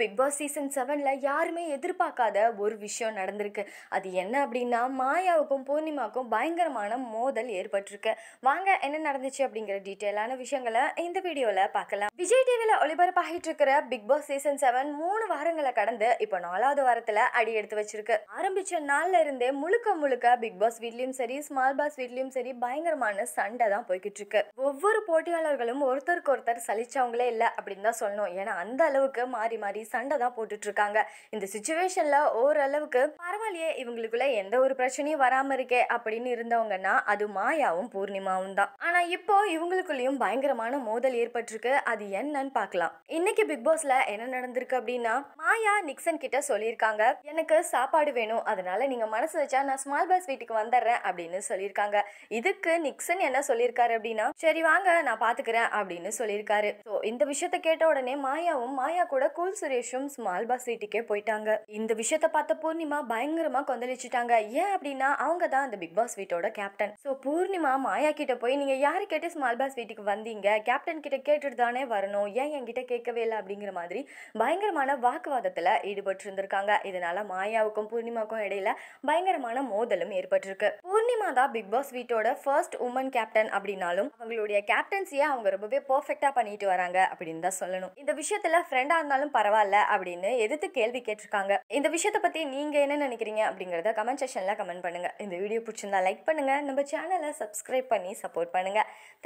big Boss season செவனில் யாருமே எதிர்பார்க்காத ஒரு விஷயம் நடந்திருக்கு அது என்ன அப்படின்னா மாயாவுக்கும் பூர்ணிமாவுக்கும் பயங்கரமான மோதல் ஏற்பட்டிருக்கு வாங்க என்ன நடந்துச்சு அப்படிங்கிற டீட்டெயிலான விஷயங்களை இந்த வீடியோவில் பார்க்கலாம் விஜய் டிவியில் ஒளிபரப்பாகிட்டு இருக்கிற பிக் பாஸ் சீசன் செவன் மூணு வாரங்களை கடந்து இப்போ நாலாவது வாரத்தில் அடி எடுத்து வச்சிருக்கு ஆரம்பிச்ச நாள்ல இருந்தே முழுக்க முழுக்க பிக் பாஸ் வீட்லேயும் சரி ஸ்மால் பாஸ் வீட்லேயும் சரி பயங்கரமான சண்டை தான் போய்கிட்டு இருக்கு ஒவ்வொரு போட்டியாளர்களும் ஒருத்தருக்கு ஒருத்தர் சலிச்சவங்களே இல்லை அப்படின்னு தான் சொல்லணும் ஏன்னா அந்த அளவுக்கு மாறி மாறி சண்டை தான் போட்டுட்டு இருக்காங்க இந்த சுச்சுவேஷன்ல ஓரளவுக்கு பரவாயில்லையே இவங்களுக்குள்ள எந்த ஒரு பிரச்சனையும் வராம இருக்கே அப்படின்னு இருந்தவங்கன்னா அது மாயாவும் பூர்ணிமாவும் தான் ஆனா இப்போ இவங்களுக்குள்ளயும் பயங்கரமான மோதல் ஏற்பட்டிருக்கு அது என்னன்னு பார்க்கலாம் இன்னைக்கு பிக் பாஸ்ல என்ன நடந்திருக்கு அப்படின்னா மாயா நிக்சன் கிட்ட சொல்லியிருக்காங்க எனக்கு சாப்பாடு வேணும் அதனால நீங்க மனசு வச்சா நான் ஸ்மால் பாஸ் வீட்டுக்கு வந்துடுறேன் அப்படின்னு சொல்லியிருக்காங்க இதுக்கு நிக்சன் என்ன சொல்லியிருக்காரு அப்படின்னா சரி வாங்க நான் பாத்துக்கிறேன் அப்படின்னு சொல்லியிருக்காரு இந்த விஷயத்த கேட்ட உடனே மாயாவும் மாயா கூட கூல் சுரேஷும் மால்பா சீட்டுக்கே போயிட்டாங்க இந்த விஷயத்த பார்த்த பூர்ணிமா பயங்கரமா கொந்தளிச்சிட்டாங்க ஏன் அப்படின்னா அவங்க தான் அந்த பிக் பாஸ் வீட்டோட கேப்டன் ஸோ பூர்ணிமா மாயா கிட்ட போய் நீங்க யாரு கேட்டு ஸ்மால் பாஸ் வீட்டுக்கு வந்தீங்க கேப்டன் கிட்ட கேட்டுட்டு தானே வரணும் ஏன் என்கிட்ட கேட்கவே இல்லை அப்படிங்கிற மாதிரி பயங்கரமான வாக்குவாதத்துல ஈடுபட்டு இருந்திருக்காங்க இதனால மாயாவுக்கும் பூர்ணிமாவுக்கும் இடையில பயங்கரமான மோதலும் ஏற்பட்டிருக்கு பூர்ணிமா தான் பிக் பாஸ் வீட்டோட ஃபர்ஸ்ட் உமன் கேப்டன் அப்படின்னாலும் அவங்களுடைய கேப்டன்சியை அவங்க ரொம்பவே பர்ஃபெக்டா பண்ணிட்டு வராங்க அப்படின்னு தான் சொல்லணும் இந்த விஷயத்துல ஃப்ரெண்டா இருந்தாலும் பரவாயில்ல பரவாயில்ல அப்படின்னு எதிர்த்து கேள்வி கேட்டிருக்காங்க இந்த விஷயத்தை பற்றி நீங்கள் என்ன நினைக்கிறீங்க அப்படிங்கிறத கமெண்ட் செக்ஷனில் கமெண்ட் பண்ணுங்கள் இந்த வீடியோ பிடிச்சிருந்தா லைக் பண்ணுங்கள் நம்ம சேனலை சப்ஸ்கிரைப் பண்ணி சப்போர்ட் பண்ணுங்கள்